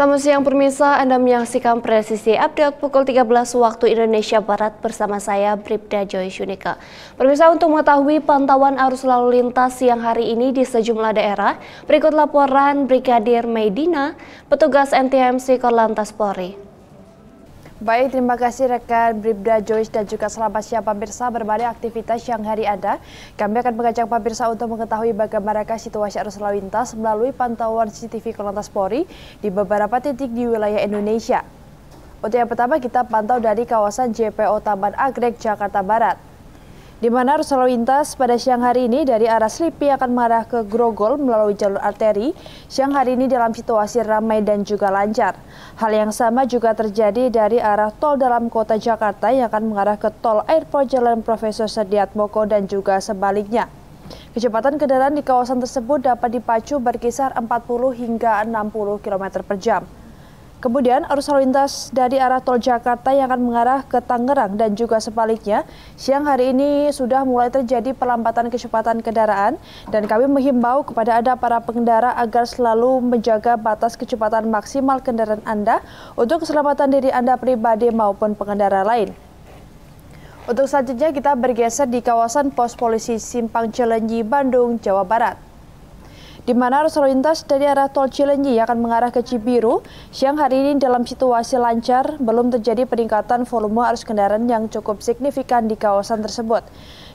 Selamat siang pemirsa, Anda menyaksikan presisi update pukul 13 waktu Indonesia Barat bersama saya Bribda Joy Shunika. Pemirsa untuk mengetahui pantauan arus lalu lintas siang hari ini di sejumlah daerah, berikut laporan Brigadir Medina, petugas NTMC Korlantas Polri. Baik, terima kasih rekan Bribda Joyce dan juga selamat siang pemirsa berbagai aktivitas yang hari ada. Kami akan mengajak pemirsa untuk mengetahui bagaimana situasi arus lalu lintas melalui pantauan CCTV Kelantas Polri di beberapa titik di wilayah Indonesia. Untuk yang pertama kita pantau dari kawasan JPO Taman Agrek, Jakarta Barat. Di mana arus lalu lintas pada siang hari ini dari arah Slipi akan mengarah ke Grogol melalui jalur arteri, siang hari ini dalam situasi ramai dan juga lancar. Hal yang sama juga terjadi dari arah tol dalam kota Jakarta yang akan mengarah ke tol airport Jalan Profesor Sediatmoko dan juga sebaliknya. Kecepatan kendaraan di kawasan tersebut dapat dipacu berkisar 40 hingga 60 km per jam. Kemudian arus lalu lintas dari arah tol Jakarta yang akan mengarah ke Tangerang dan juga sebaliknya, siang hari ini sudah mulai terjadi perlambatan kecepatan kendaraan dan kami menghimbau kepada Anda para pengendara agar selalu menjaga batas kecepatan maksimal kendaraan Anda untuk keselamatan diri Anda pribadi maupun pengendara lain. Untuk selanjutnya kita bergeser di kawasan pos polisi Simpang Cilenyi, Bandung, Jawa Barat di mana arus lalu lintas dari arah tol Cilenyi akan mengarah ke Cibiru. Siang hari ini dalam situasi lancar, belum terjadi peningkatan volume arus kendaraan yang cukup signifikan di kawasan tersebut.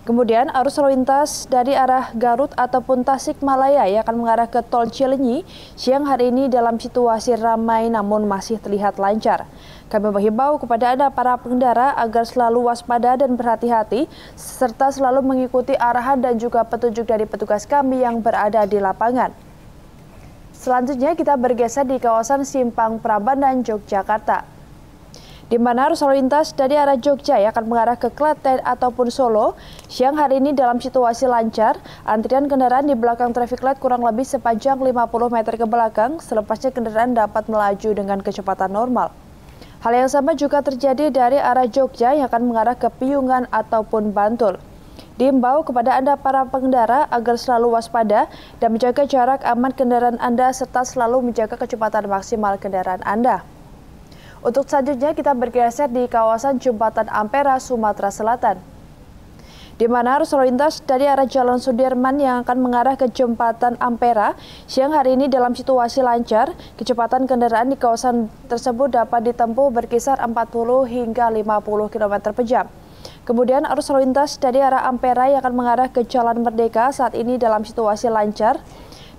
Kemudian arus lalu lintas dari arah Garut ataupun Tasik yang akan mengarah ke tol Cilenyi siang hari ini dalam situasi ramai namun masih terlihat lancar. Kami menghimbau kepada Anda para pengendara agar selalu waspada dan berhati-hati serta selalu mengikuti arahan dan juga petunjuk dari petugas kami yang berada di lapangan. Selanjutnya kita bergeser di kawasan Simpang Prambanan, Yogyakarta di mana arus lalu lintas dari arah Jogja yang akan mengarah ke Klaten ataupun Solo. Siang hari ini dalam situasi lancar, antrian kendaraan di belakang traffic light kurang lebih sepanjang 50 meter ke belakang, selepasnya kendaraan dapat melaju dengan kecepatan normal. Hal yang sama juga terjadi dari arah Jogja yang akan mengarah ke Piyungan ataupun Bantul. Diimbau kepada Anda para pengendara agar selalu waspada dan menjaga jarak aman kendaraan Anda serta selalu menjaga kecepatan maksimal kendaraan Anda. Untuk selanjutnya kita bergeser di kawasan Jembatan Ampera, Sumatera Selatan di mana arus lalu lintas dari arah Jalan Sudirman yang akan mengarah ke jembatan Ampera siang hari ini dalam situasi lancar. Kecepatan kendaraan di kawasan tersebut dapat ditempuh berkisar 40 hingga 50 km per jam. Kemudian arus lalu lintas dari arah Ampera yang akan mengarah ke Jalan Merdeka saat ini dalam situasi lancar.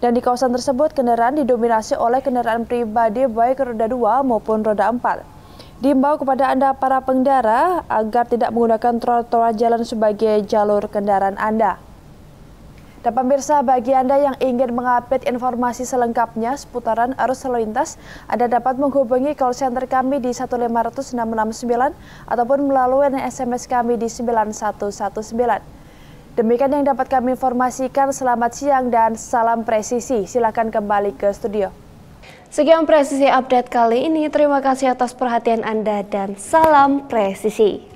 Dan di kawasan tersebut kendaraan didominasi oleh kendaraan pribadi baik roda 2 maupun roda 4. Diimbau kepada Anda para pengendara agar tidak menggunakan trotoar jalan sebagai jalur kendaraan Anda. Dan pemirsa, bagi Anda yang ingin mengupdate informasi selengkapnya seputaran arus lalu lintas, Anda dapat menghubungi call center kami di 15669 ataupun melalui SMS kami di 9119. Demikian yang dapat kami informasikan. Selamat siang dan salam presisi. Silakan kembali ke studio. Sekian presisi update kali ini. Terima kasih atas perhatian Anda dan salam presisi.